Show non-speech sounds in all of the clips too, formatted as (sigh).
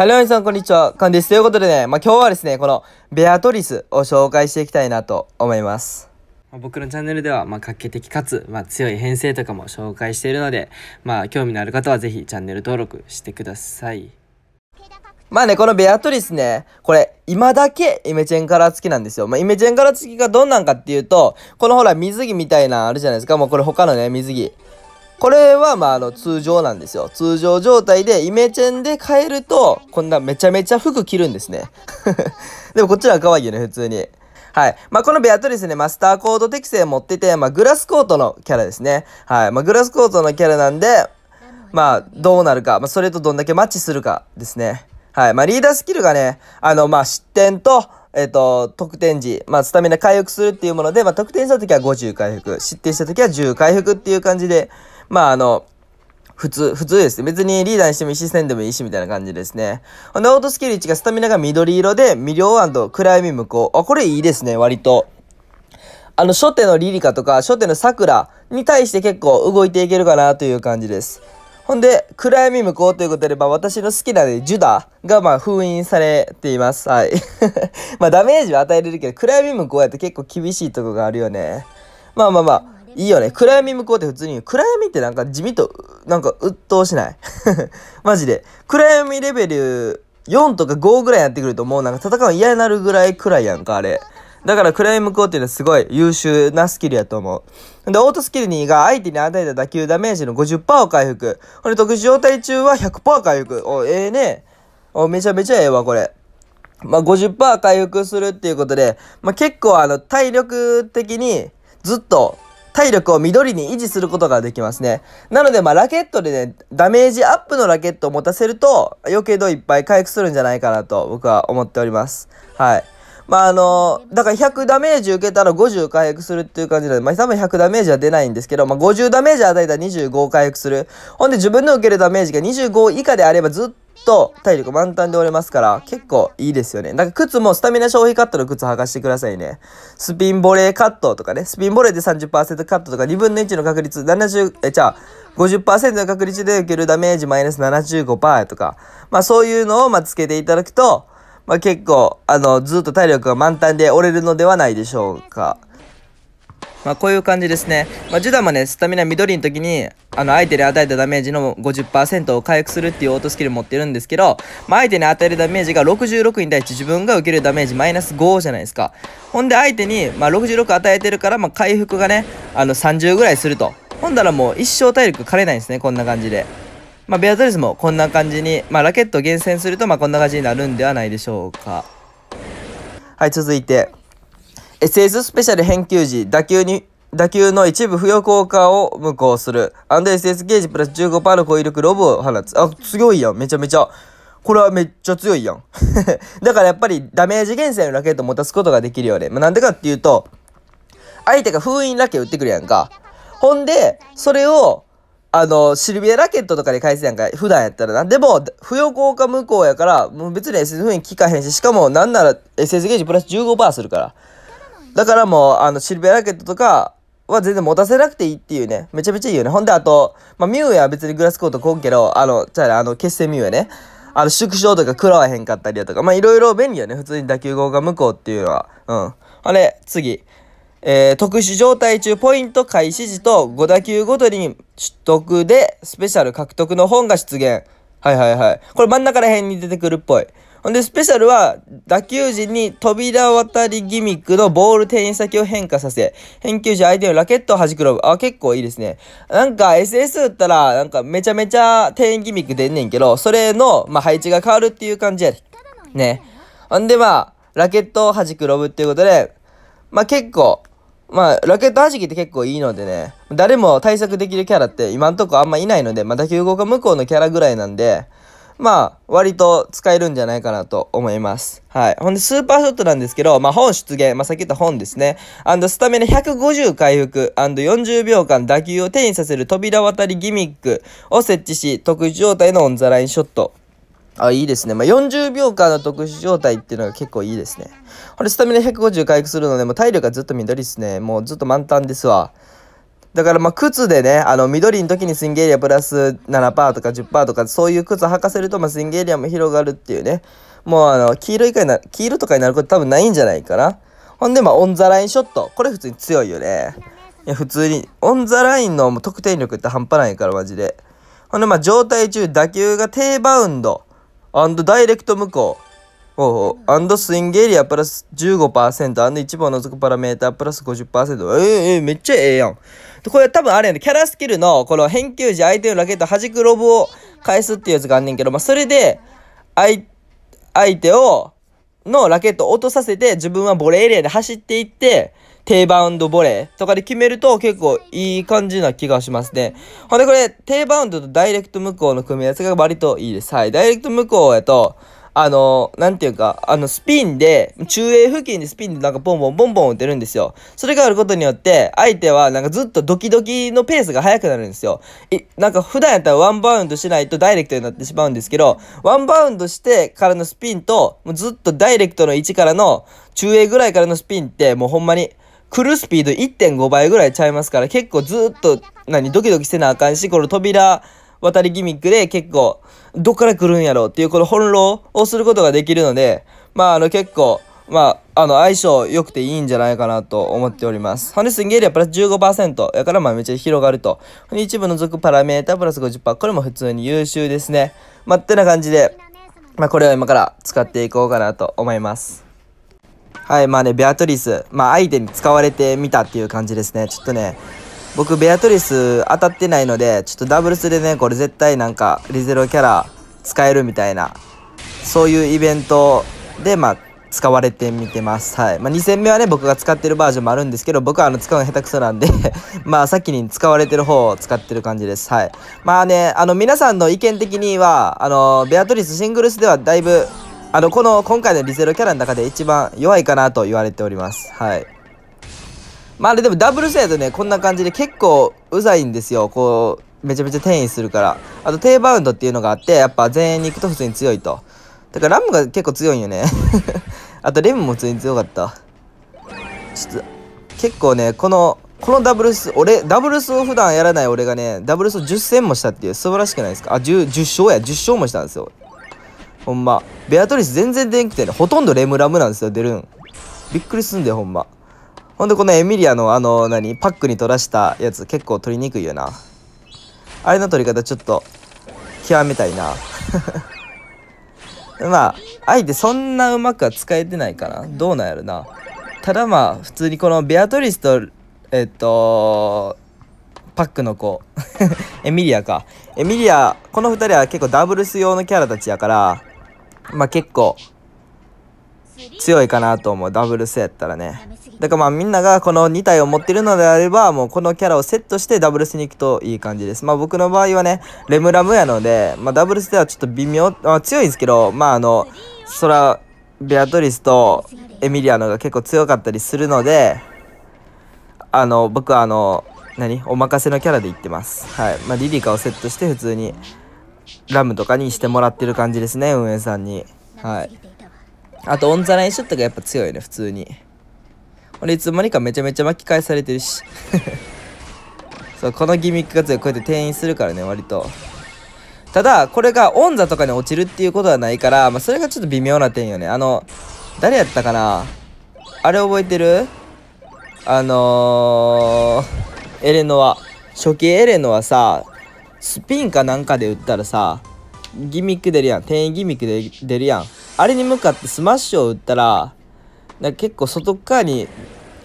はい、皆さん、こんにちは。カンです。ということでね、まあ、今日はですね、この、ベアトリスを紹介していきたいなと思います。僕のチャンネルでは、まあ、画期的かつ、まあ、強い編成とかも紹介しているので、まあ、興味のある方はぜひチャンネル登録してください。まあね、このベアトリスね、これ、今だけイメチェンカラー付きなんですよ。まあ、イメチェンカラー付きがどんなんかっていうと、このほら、水着みたいなあるじゃないですか。もうこれ他のね、水着。これはまああの通常なんですよ。通常状態でイメチェンで変えると、こんなめちゃめちゃ服着るんですね。(laughs) でもこっちは可愛いよね、普通に。はい。まあ、このベアトリスね、マスターコード適性持ってて、まあ、グラスコートのキャラですね。はい。まあ、グラスコートのキャラなんで、まあ、どうなるか、まあ、それとどんだけマッチするかですね。はい。まあ、リーダースキルがね、あの、まあ、失点と、えっ、ー、と、得点時、まあ、スタミナ回復するっていうもので、まあ、得点した時は50回復、失点した時は10回復っていう感じで、まああの、普通、普通ですね。別にリーダーにしてもいいし、戦でもいいし、みたいな感じですね。ノートスキル1がスタミナが緑色で、未了暗闇向こう。あ、これいいですね、割と。あの、初手のリリカとか、初手の桜に対して結構動いていけるかなという感じです。ほんで、暗闇向こうということで、あれば、私の好きなね、ジュダがまあ封印されています。はい。(laughs) まあダメージは与えれるけど、暗闇向こうやって結構厳しいとこがあるよね。まあまあまあ。いいよね。暗闇向こうって普通に、暗闇ってなんか地味と、なんか鬱陶しない (laughs) マジで。暗闇レベル4とか5ぐらいやってくるともうなんか戦うの嫌になるぐらい暗いやんか、あれ。だから暗闇向こうっていうのはすごい優秀なスキルやと思う。で、オートスキル2が相手に与えた打球ダメージの50%を回復。これ特殊状態中は100%回復。お、ええー、ね。お、めちゃめちゃええわ、これ。まあ、50%回復するっていうことで、まあ、結構あの、体力的にずっと体力を緑に維持することができますね。なので、まあ、ラケットでね、ダメージアップのラケットを持たせると、余計度いっぱい回復するんじゃないかなと、僕は思っております。はい。まあ、あの、だから100ダメージ受けたら50回復するっていう感じなので、まあ、多分100ダメージは出ないんですけど、まあ、50ダメージ与えたら25回復する。ほんで、自分の受けるダメージが25以下であればずっとと体力満タンで折れますから、結構いいですよね。なんか靴もスタミナ消費カットの靴剥がしてくださいね。スピンボレーカットとかね、スピンボレーで30%カットとか、2分の1の確率、70、え、じゃあ、50%の確率で受けるダメージマイナス75%とか、まあそういうのをまつけていただくと、まあ結構、あの、ずっと体力が満タンで折れるのではないでしょうか。まあこういう感じですね。まあ、ジュダもね、スタミナ緑の時に、あの、相手に与えたダメージの50%を回復するっていうオートスキル持ってるんですけど、まあ、相手に与えるダメージが66に対して自分が受けるダメージマイナス5じゃないですか。ほんで相手に、まあ、66与えてるから、まあ、回復がね、あの、30ぐらいすると。ほんだらもう一生体力枯れないんですね、こんな感じで。まあ、ベアトリスもこんな感じに、まあ、ラケットを厳選すると、まあ、こんな感じになるんではないでしょうか。はい、続いて。SS スペシャル返球時、打球に打球の一部付与効果を無効する。アンダー s ゲージプラス15%の攻力ロブを放つ。あ、強いやん。めちゃめちゃ。これはめっちゃ強いやん。(laughs) だからやっぱりダメージ減性のラケットを持たすことができるよね。まあ、なんでかっていうと、相手が封印ラケット打ってくるやんか。ほんで、それを、あの、シルビアラケットとかで返すやんか。普段やったらな。でも、不要効果無効やから、もう別に SS 封印効かへんし、しかもなんなら SS ゲージプラス15%するから。だからもう、あの、シルビアラケットとか、は全然持たせなくていいっていうね。めちゃめちゃいいよね。ほんで、あと、まあ、ミュウヤは別にグラスコートこんけど、あの、じゃあ、あの、決戦ミュウはね。あの、縮小とか食らわへんかったりだとか、まあ、いろいろ便利よね。普通に打球号が向こうっていうのは。うん。あれ、次。えー、特殊状態中ポイント開始時と5打球ごとに取得でスペシャル獲得の本が出現。はいはいはい。これ真ん中ら辺に出てくるっぽい。ほんで、スペシャルは、打球時に扉渡りギミックのボール転移先を変化させ、返球時相手のラケットを弾くロブ。あ、結構いいですね。なんか SS 打ったら、なんかめちゃめちゃ転移ギミック出んねんけど、それの、まあ、配置が変わるっていう感じやで。ね。ほんで、まあ、ラケットを弾くロブっていうことで、まあ、結構、まあ、ラケット弾きって結構いいのでね、誰も対策できるキャラって今んとこあんまいないので、まあ、打球動が向こうのキャラぐらいなんで、まあ、割と使えるんじゃないかなと思います。はい。ほんで、スーパーショットなんですけど、まあ、本出現、まあ、さっき言った本ですね。アンドスタメン150回復、アンド40秒間打球を手にさせる扉渡りギミックを設置し、特殊状態のオンザラインショット。あ、いいですね。まあ、40秒間の特殊状態っていうのが結構いいですね。これ、スタミナ150回復するので、もう体力がずっと緑ですね。もうずっと満タンですわ。だからまあ靴でね、あの緑の時にスイングエリアプラス7%とか10%とかそういう靴履かせるとまあスイングエリアも広がるっていうね。もうあの黄色以下にな、黄色とかになること多分ないんじゃないかな。ほんでまあオンザラインショット。これ普通に強いよね。いや普通に、オンザラインの得点力って半端ないからマジで。ほんでまあ状態中打球が低バウンドダイレクト無効。ほうアンドスイングエリアプラス15%、アンド一部を除くパラメータプラス50%。えええめっちゃええやん。これ多分あれやねキャラスキルの、この返球時相手のラケット弾くロブを返すっていうやつがあんねんけど、まあ、それで、相、相手を、のラケットを落とさせて、自分はボレーエリアで走っていって、低バウンドボレーとかで決めると結構いい感じな気がしますね。ほんでこれ、低バウンドとダイレクト向こうの組み合わせが割といいです。はい。ダイレクト向こうやと、あの、なんていうか、あの、スピンで、中衛付近でスピンでなんかボンボンボンボン打てるんですよ。それがあることによって、相手はなんかずっとドキドキのペースが速くなるんですよ。え、なんか普段やったらワンバウンドしないとダイレクトになってしまうんですけど、ワンバウンドしてからのスピンと、もうずっとダイレクトの位置からの、中衛ぐらいからのスピンって、もうほんまに、来るスピード1.5倍ぐらいちゃいますから、結構ずっと、何、ドキドキしてなあかんし、この扉、渡りギミックで結構、どっから来るんやろうっていうこの翻弄をすることができるので、まああの結構、まあ、あの、相性良くていいんじゃないかなと思っております。ハネスンゲリアプラス15%やから、まあ、めっちゃ広がると。一部除くパラメータプラス50%。これも普通に優秀ですね。まあ、ってな感じで、まあ、これを今から使っていこうかなと思います。はい、まあね、ベアトリス、まあ、相手に使われてみたっていう感じですね。ちょっとね、僕ベアトリス当たってないのでちょっとダブルスでねこれ絶対なんかリゼロキャラ使えるみたいなそういうイベントでまあ使われてみてます。はい。まあ、2戦目はね、僕が使ってるバージョンもあるんですけど、僕はあの使うの下手くそなんで (laughs) まあ、先に使われてる方を使ってる感じです。はい。まあね、あの、皆さんの意見的には、あの、ベアトリスシングルスではだいぶ、あの、この、今回のリゼロキャラの中で一番弱いかなと言われております。はい。まああれでもダブル制やとね、こんな感じで結構うざいんですよ。こう、めちゃめちゃ転移するから。あと低バウンドっていうのがあって、やっぱ前衛に行くと普通に強いと。だからラムが結構強いんよね。(laughs) あとレムも普通に強かった。ちょっと、結構ね、この、このダブルス、俺、ダブルスを普段やらない俺がね、ダブルスを10戦もしたっていう、素晴らしくないですかあ、10、10勝や、10勝もしたんですよ。ほんま。ベアトリス全然でんてね、ほとんどレムラムなんですよ、出るん。びっくりすんで、ほんま。ほんでこのエミリアのあの何パックに取らしたやつ結構取りにくいよなあれの取り方ちょっと極めたいな (laughs) まああえてそんなうまくは使えてないかなどうなんやろなただまあ普通にこのベアトリスとえっとパックの子 (laughs) エミリアかエミリアこの2人は結構ダブルス用のキャラたちやからまあ結構強いかなと思うダブルスやったらねだからまあみんながこの2体を持ってるのであれば、もうこのキャラをセットしてダブルスに行くといい感じです。まあ僕の場合はね、レムラムやので、まあダブルスではちょっと微妙、まあ、強いんですけど、まああの、そベアトリスとエミリアノが結構強かったりするので、あの、僕はあの、何お任せのキャラで行ってます。はい。まあリリカをセットして普通に、ラムとかにしてもらってる感じですね、運営さんに。はい。あと、オンザラインショットがやっぱ強いね、普通に。俺いつの間にかめちゃめちゃ巻き返されてるし (laughs) そうこのギミックが強いこうやって転移するからね割とただこれがオンザとかに落ちるっていうことはないから、まあ、それがちょっと微妙な点よねあの誰やったかなあれ覚えてるあのー、エレノア初期エレノはさスピンかなんかで打ったらさギミック出るやん転移ギミックで出るやんあれに向かってスマッシュを打ったらだ結構外側に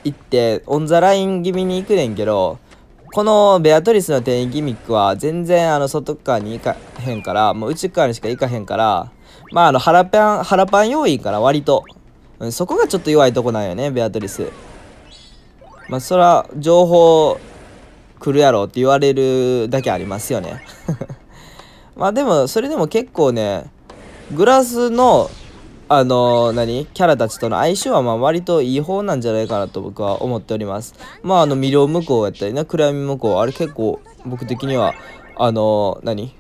行って、オンザライン気味に行くねんけど、このベアトリスの転移ギミックは全然あの外側に行かへんから、もう内側にしか行かへんから、まああの腹パン、腹パン用意から割と、うん、そこがちょっと弱いとこなんよね、ベアトリス。まあそら、情報来るやろって言われるだけありますよね。(laughs) まあでも、それでも結構ね、グラスのあの何キャラたちとの相性はまあ割といい方なんじゃないかなと僕は思っております。まあ、あの、未了向こうやったりな、暗闇向こう、あれ結構僕的には、あの何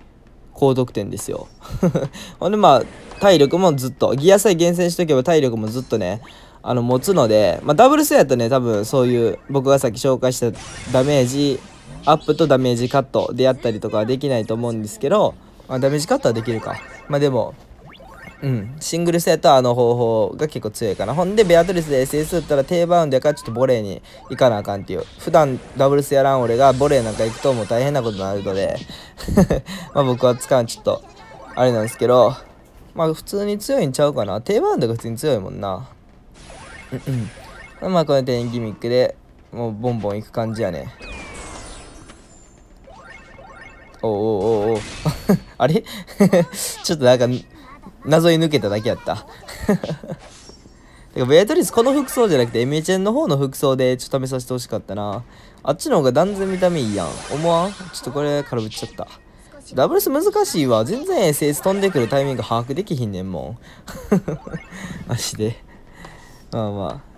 高得点ですよ。(laughs) ほんでまあ、体力もずっと、ギアさえ厳選しとけば体力もずっとね、あの、持つので、まあ、ダブルスやとね、多分そういう、僕がさっき紹介したダメージアップとダメージカットであったりとかはできないと思うんですけど、まあ、ダメージカットはできるか。まあ、でも、うん、シングルスやとあの方法が結構強いかな。ほんで、ベアトリスで SS 打ったら低バウンドやからちょっとボレーに行かなあかんっていう。普段ダブルスやらん俺がボレーなんか行くともう大変なことになるので (laughs) ま僕は使うんちょっと、あれなんですけど、まあ普通に強いんちゃうかな。低バウンドが普通に強いもんな。うんうん。まあこの点ギミックでもうボンボン行く感じやね。おおおお (laughs) あれ (laughs) ちょっとなんか謎に抜けただけやった。てか、ベアトリスこの服装じゃなくて、m h チの方の服装でちょっと試させてほしかったな。あっちの方が断然見た目いいやん。思わんちょっとこれ空ぶっちゃった。ダブルス難しいわ。全然 SS 飛んでくるタイミング把握できひんねんもん。(laughs) マジで。まあまあ。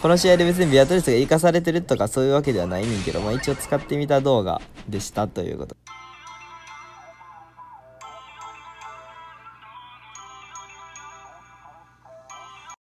この試合で別にベアトリスが生かされてるとかそういうわけではないねんけど、まあ一応使ってみた動画でしたということ。